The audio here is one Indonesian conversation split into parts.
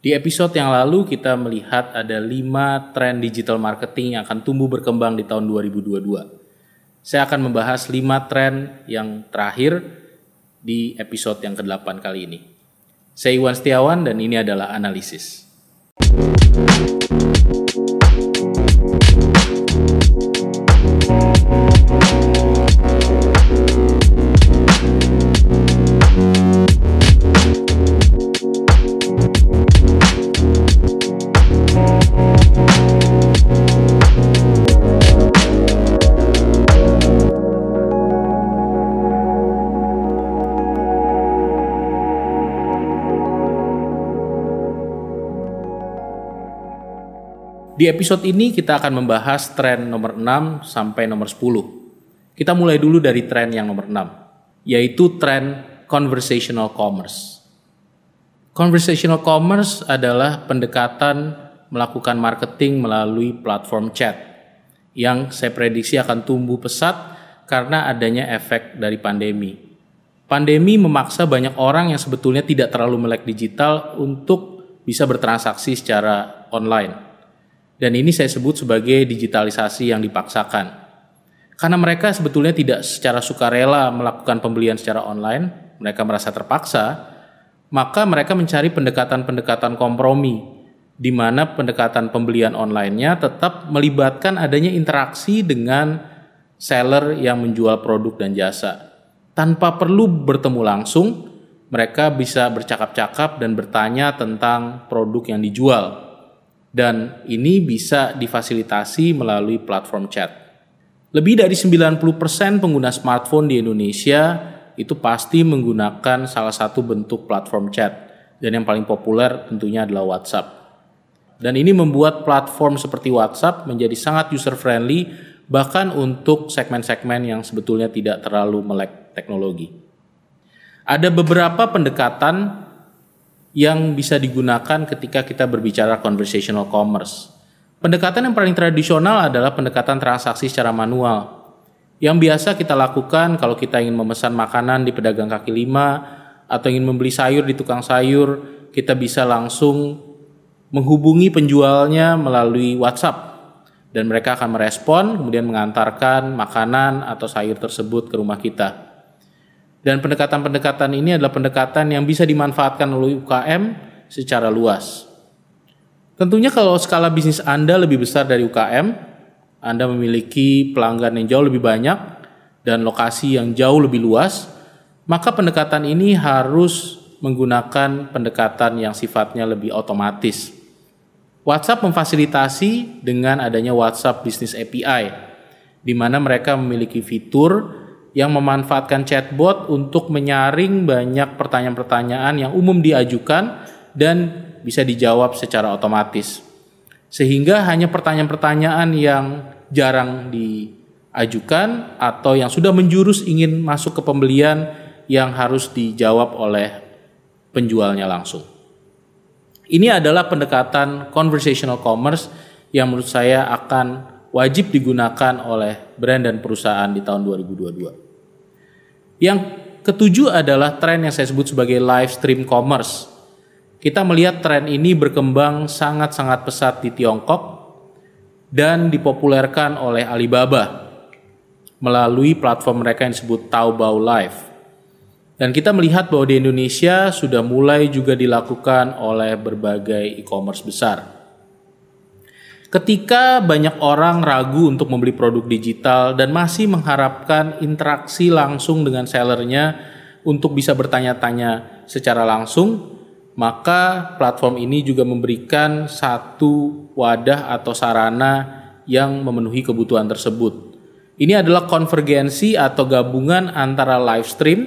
Di episode yang lalu kita melihat ada 5 tren digital marketing yang akan tumbuh berkembang di tahun 2022. Saya akan membahas 5 tren yang terakhir di episode yang ke-8 kali ini. Saya Iwan Setiawan dan ini adalah analisis. Di episode ini kita akan membahas tren nomor 6 sampai nomor 10. Kita mulai dulu dari tren yang nomor 6, yaitu tren conversational commerce. Conversational commerce adalah pendekatan melakukan marketing melalui platform chat yang saya prediksi akan tumbuh pesat karena adanya efek dari pandemi. Pandemi memaksa banyak orang yang sebetulnya tidak terlalu melek digital untuk bisa bertransaksi secara online dan ini saya sebut sebagai digitalisasi yang dipaksakan. Karena mereka sebetulnya tidak secara sukarela melakukan pembelian secara online, mereka merasa terpaksa, maka mereka mencari pendekatan-pendekatan kompromi di mana pendekatan pembelian online-nya tetap melibatkan adanya interaksi dengan seller yang menjual produk dan jasa. Tanpa perlu bertemu langsung, mereka bisa bercakap-cakap dan bertanya tentang produk yang dijual dan ini bisa difasilitasi melalui platform chat. Lebih dari 90% pengguna smartphone di Indonesia itu pasti menggunakan salah satu bentuk platform chat dan yang paling populer tentunya adalah WhatsApp. Dan ini membuat platform seperti WhatsApp menjadi sangat user friendly bahkan untuk segmen-segmen yang sebetulnya tidak terlalu melek teknologi. Ada beberapa pendekatan yang bisa digunakan ketika kita berbicara conversational commerce. Pendekatan yang paling tradisional adalah pendekatan transaksi secara manual. Yang biasa kita lakukan kalau kita ingin memesan makanan di pedagang kaki lima atau ingin membeli sayur di tukang sayur, kita bisa langsung menghubungi penjualnya melalui WhatsApp dan mereka akan merespon kemudian mengantarkan makanan atau sayur tersebut ke rumah kita. Dan pendekatan-pendekatan ini adalah pendekatan yang bisa dimanfaatkan oleh UKM secara luas. Tentunya kalau skala bisnis Anda lebih besar dari UKM, Anda memiliki pelanggan yang jauh lebih banyak dan lokasi yang jauh lebih luas, maka pendekatan ini harus menggunakan pendekatan yang sifatnya lebih otomatis. WhatsApp memfasilitasi dengan adanya WhatsApp Business API, di mana mereka memiliki fitur yang memanfaatkan chatbot untuk menyaring banyak pertanyaan-pertanyaan yang umum diajukan dan bisa dijawab secara otomatis. Sehingga hanya pertanyaan-pertanyaan yang jarang diajukan atau yang sudah menjurus ingin masuk ke pembelian yang harus dijawab oleh penjualnya langsung. Ini adalah pendekatan conversational commerce yang menurut saya akan wajib digunakan oleh brand dan perusahaan di tahun 2022. Yang ketujuh adalah tren yang saya sebut sebagai live stream commerce. Kita melihat tren ini berkembang sangat-sangat pesat di Tiongkok dan dipopulerkan oleh Alibaba melalui platform mereka yang disebut Taobao Live. Dan kita melihat bahwa di Indonesia sudah mulai juga dilakukan oleh berbagai e-commerce besar. Ketika banyak orang ragu untuk membeli produk digital dan masih mengharapkan interaksi langsung dengan sellernya untuk bisa bertanya-tanya secara langsung, maka platform ini juga memberikan satu wadah atau sarana yang memenuhi kebutuhan tersebut. Ini adalah konvergensi atau gabungan antara live stream,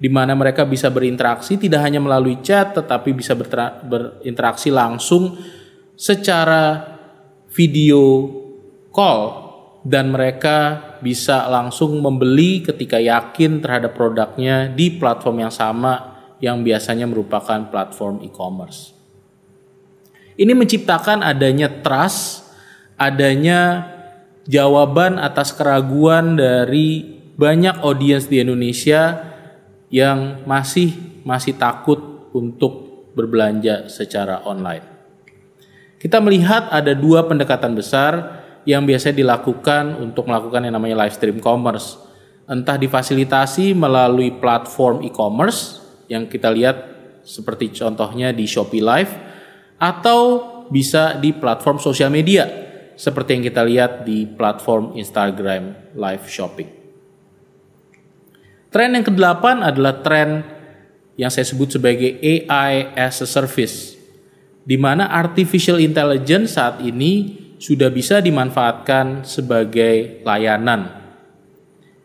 di mana mereka bisa berinteraksi tidak hanya melalui chat, tetapi bisa berinteraksi langsung secara video call dan mereka bisa langsung membeli ketika yakin terhadap produknya di platform yang sama yang biasanya merupakan platform e-commerce. Ini menciptakan adanya trust, adanya jawaban atas keraguan dari banyak audiens di Indonesia yang masih masih takut untuk berbelanja secara online. Kita melihat ada dua pendekatan besar yang biasanya dilakukan untuk melakukan yang namanya live stream commerce. Entah difasilitasi melalui platform e-commerce yang kita lihat seperti contohnya di Shopee Live atau bisa di platform sosial media seperti yang kita lihat di platform Instagram live shopping. Tren yang kedelapan adalah tren yang saya sebut sebagai AI as a service di mana artificial intelligence saat ini sudah bisa dimanfaatkan sebagai layanan.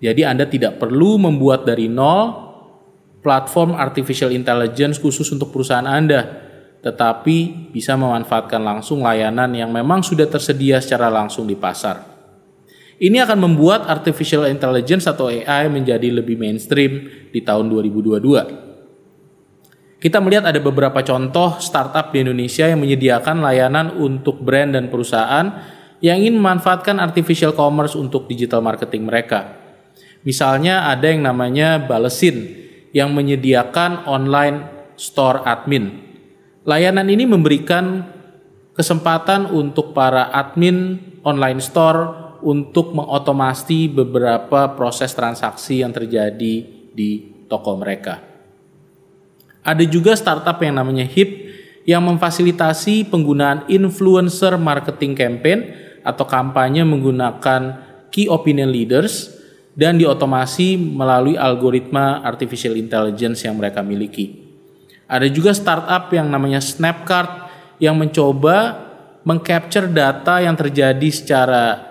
Jadi Anda tidak perlu membuat dari nol platform artificial intelligence khusus untuk perusahaan Anda, tetapi bisa memanfaatkan langsung layanan yang memang sudah tersedia secara langsung di pasar. Ini akan membuat artificial intelligence atau AI menjadi lebih mainstream di tahun 2022. Kita melihat ada beberapa contoh startup di Indonesia yang menyediakan layanan untuk brand dan perusahaan yang ingin memanfaatkan artificial commerce untuk digital marketing mereka. Misalnya ada yang namanya Balesin yang menyediakan online store admin. Layanan ini memberikan kesempatan untuk para admin online store untuk mengotomasi beberapa proses transaksi yang terjadi di toko mereka. Ada juga startup yang namanya HIP yang memfasilitasi penggunaan influencer marketing campaign atau kampanye menggunakan key opinion leaders dan diotomasi melalui algoritma artificial intelligence yang mereka miliki. Ada juga startup yang namanya Snapcard yang mencoba mengcapture data yang terjadi secara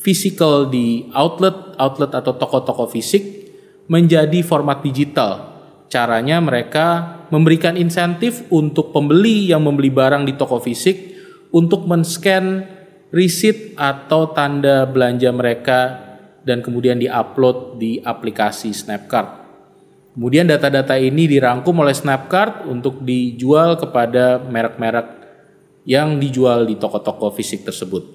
physical di outlet, outlet atau toko-toko fisik menjadi format digital Caranya mereka memberikan insentif untuk pembeli yang membeli barang di toko fisik untuk men-scan receipt atau tanda belanja mereka dan kemudian di-upload di aplikasi Snapcard. Kemudian data-data ini dirangkum oleh Snapcard untuk dijual kepada merek-merek yang dijual di toko-toko fisik tersebut.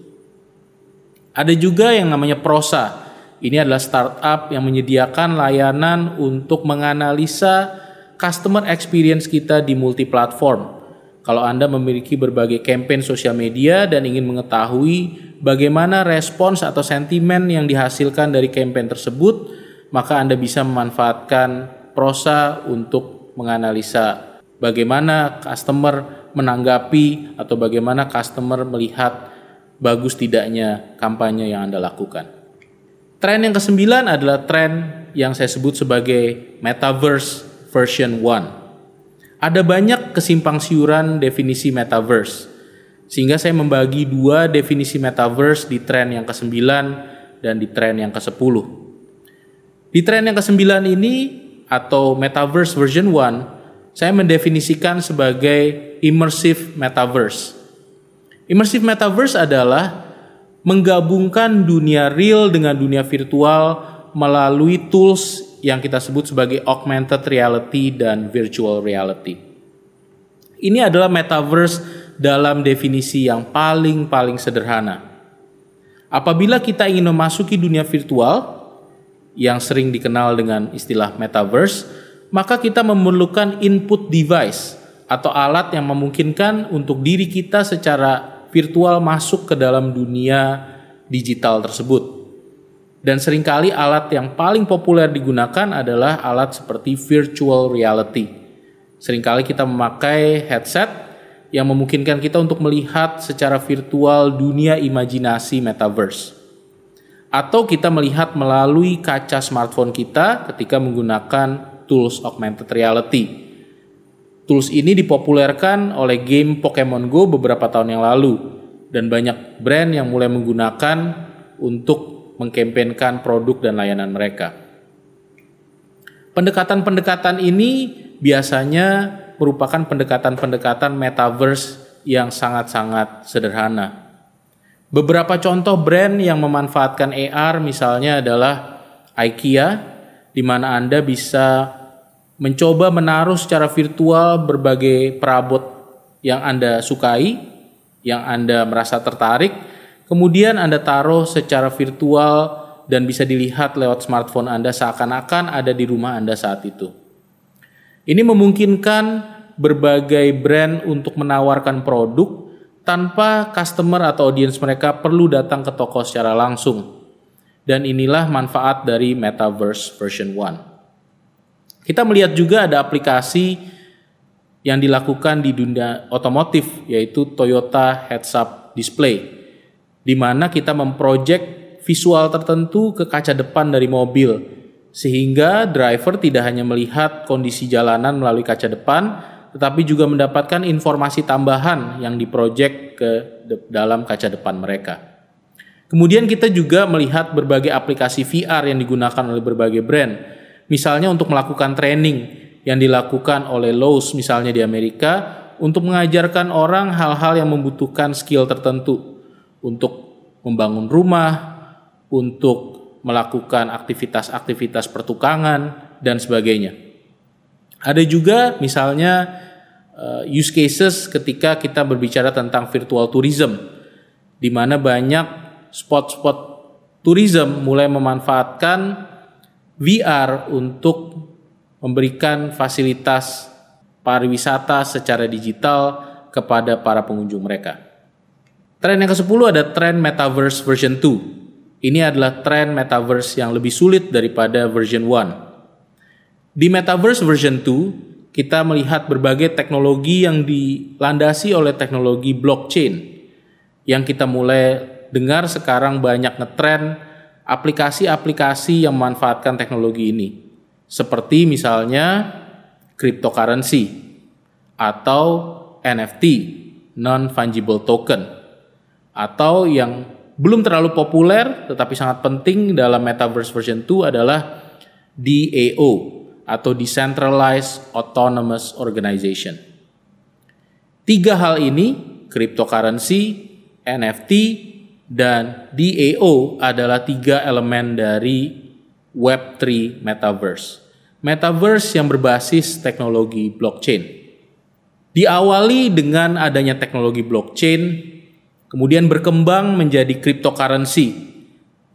Ada juga yang namanya prosa ini adalah startup yang menyediakan layanan untuk menganalisa customer experience kita di multi platform. Kalau Anda memiliki berbagai campaign sosial media dan ingin mengetahui bagaimana respons atau sentimen yang dihasilkan dari campaign tersebut, maka Anda bisa memanfaatkan Prosa untuk menganalisa bagaimana customer menanggapi atau bagaimana customer melihat bagus tidaknya kampanye yang Anda lakukan. Tren yang kesembilan adalah tren yang saya sebut sebagai metaverse version 1. Ada banyak kesimpang siuran definisi metaverse. Sehingga saya membagi dua definisi metaverse di tren yang ke-9 dan di tren yang ke-10. Di tren yang ke-9 ini atau metaverse version 1, saya mendefinisikan sebagai immersive metaverse. Immersive metaverse adalah menggabungkan dunia real dengan dunia virtual melalui tools yang kita sebut sebagai augmented reality dan virtual reality. Ini adalah metaverse dalam definisi yang paling-paling sederhana. Apabila kita ingin memasuki dunia virtual yang sering dikenal dengan istilah metaverse, maka kita memerlukan input device atau alat yang memungkinkan untuk diri kita secara virtual masuk ke dalam dunia digital tersebut. Dan seringkali alat yang paling populer digunakan adalah alat seperti virtual reality. Seringkali kita memakai headset yang memungkinkan kita untuk melihat secara virtual dunia imajinasi metaverse. Atau kita melihat melalui kaca smartphone kita ketika menggunakan tools augmented reality Tools ini dipopulerkan oleh game Pokemon Go beberapa tahun yang lalu dan banyak brand yang mulai menggunakan untuk mengkampanyekan produk dan layanan mereka. Pendekatan-pendekatan ini biasanya merupakan pendekatan-pendekatan metaverse yang sangat-sangat sederhana. Beberapa contoh brand yang memanfaatkan AR misalnya adalah IKEA di mana Anda bisa mencoba menaruh secara virtual berbagai perabot yang Anda sukai, yang Anda merasa tertarik, kemudian Anda taruh secara virtual dan bisa dilihat lewat smartphone Anda seakan-akan ada di rumah Anda saat itu. Ini memungkinkan berbagai brand untuk menawarkan produk tanpa customer atau audiens mereka perlu datang ke toko secara langsung. Dan inilah manfaat dari Metaverse version 1. Kita melihat juga ada aplikasi yang dilakukan di dunia otomotif yaitu Toyota Heads Up Display di mana kita memproyek visual tertentu ke kaca depan dari mobil sehingga driver tidak hanya melihat kondisi jalanan melalui kaca depan tetapi juga mendapatkan informasi tambahan yang diproyek ke dalam kaca depan mereka. Kemudian kita juga melihat berbagai aplikasi VR yang digunakan oleh berbagai brand Misalnya untuk melakukan training yang dilakukan oleh Lowe's misalnya di Amerika untuk mengajarkan orang hal-hal yang membutuhkan skill tertentu untuk membangun rumah, untuk melakukan aktivitas-aktivitas pertukangan dan sebagainya. Ada juga misalnya eh, use cases ketika kita berbicara tentang virtual tourism di mana banyak spot-spot tourism mulai memanfaatkan VR untuk memberikan fasilitas pariwisata secara digital kepada para pengunjung mereka. Tren yang ke-10 ada tren Metaverse version 2. Ini adalah tren Metaverse yang lebih sulit daripada version 1. Di Metaverse version 2, kita melihat berbagai teknologi yang dilandasi oleh teknologi blockchain. Yang kita mulai dengar sekarang banyak ngetren aplikasi-aplikasi yang memanfaatkan teknologi ini. Seperti misalnya cryptocurrency atau NFT, non fungible token atau yang belum terlalu populer tetapi sangat penting dalam metaverse version 2 adalah DAO atau Decentralized Autonomous Organization. Tiga hal ini, cryptocurrency, NFT, dan DAO adalah tiga elemen dari Web3 Metaverse. Metaverse yang berbasis teknologi blockchain. Diawali dengan adanya teknologi blockchain, kemudian berkembang menjadi cryptocurrency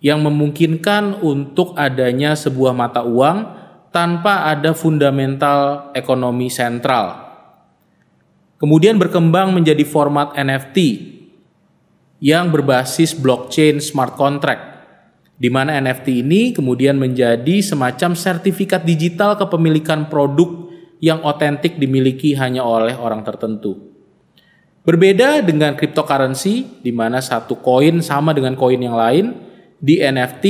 yang memungkinkan untuk adanya sebuah mata uang tanpa ada fundamental ekonomi sentral. Kemudian berkembang menjadi format NFT yang berbasis blockchain smart contract di mana NFT ini kemudian menjadi semacam sertifikat digital kepemilikan produk yang otentik dimiliki hanya oleh orang tertentu. Berbeda dengan cryptocurrency, di mana satu koin sama dengan koin yang lain, di NFT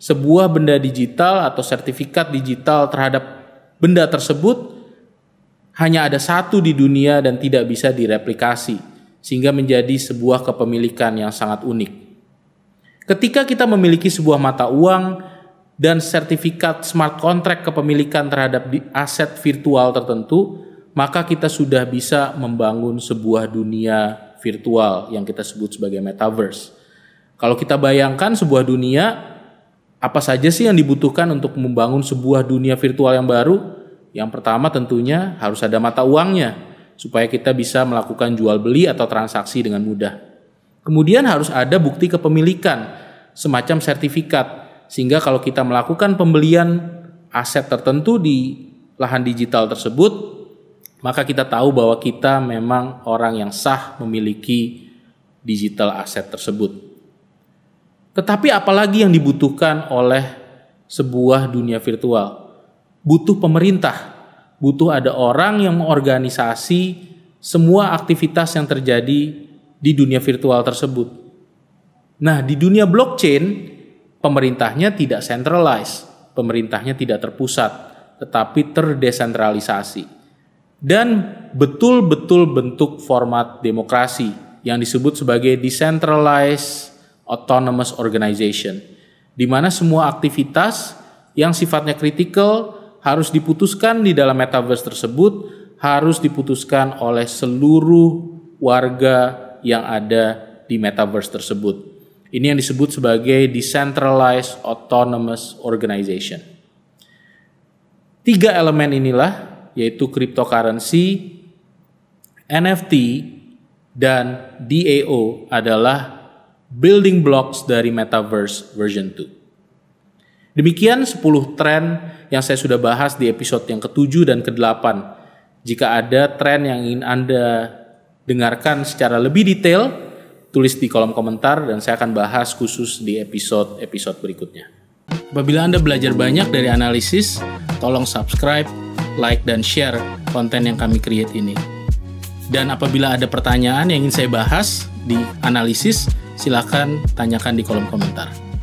sebuah benda digital atau sertifikat digital terhadap benda tersebut hanya ada satu di dunia dan tidak bisa direplikasi sehingga menjadi sebuah kepemilikan yang sangat unik. Ketika kita memiliki sebuah mata uang dan sertifikat smart contract kepemilikan terhadap aset virtual tertentu, maka kita sudah bisa membangun sebuah dunia virtual yang kita sebut sebagai metaverse. Kalau kita bayangkan sebuah dunia apa saja sih yang dibutuhkan untuk membangun sebuah dunia virtual yang baru? Yang pertama tentunya harus ada mata uangnya supaya kita bisa melakukan jual beli atau transaksi dengan mudah. Kemudian harus ada bukti kepemilikan, semacam sertifikat, sehingga kalau kita melakukan pembelian aset tertentu di lahan digital tersebut, maka kita tahu bahwa kita memang orang yang sah memiliki digital aset tersebut. Tetapi apalagi yang dibutuhkan oleh sebuah dunia virtual? Butuh pemerintah butuh ada orang yang mengorganisasi semua aktivitas yang terjadi di dunia virtual tersebut. Nah, di dunia blockchain, pemerintahnya tidak centralized, pemerintahnya tidak terpusat, tetapi terdesentralisasi. Dan betul-betul bentuk format demokrasi yang disebut sebagai decentralized autonomous organization, di mana semua aktivitas yang sifatnya kritikal harus diputuskan di dalam metaverse tersebut harus diputuskan oleh seluruh warga yang ada di metaverse tersebut. Ini yang disebut sebagai decentralized autonomous organization. Tiga elemen inilah yaitu cryptocurrency, NFT, dan DAO adalah building blocks dari metaverse version 2. Demikian 10 tren yang saya sudah bahas di episode yang ke-7 dan ke-8. Jika ada tren yang ingin Anda dengarkan secara lebih detail, tulis di kolom komentar dan saya akan bahas khusus di episode-episode berikutnya. Apabila Anda belajar banyak dari analisis, tolong subscribe, like, dan share konten yang kami create ini. Dan apabila ada pertanyaan yang ingin saya bahas di analisis, silakan tanyakan di kolom komentar.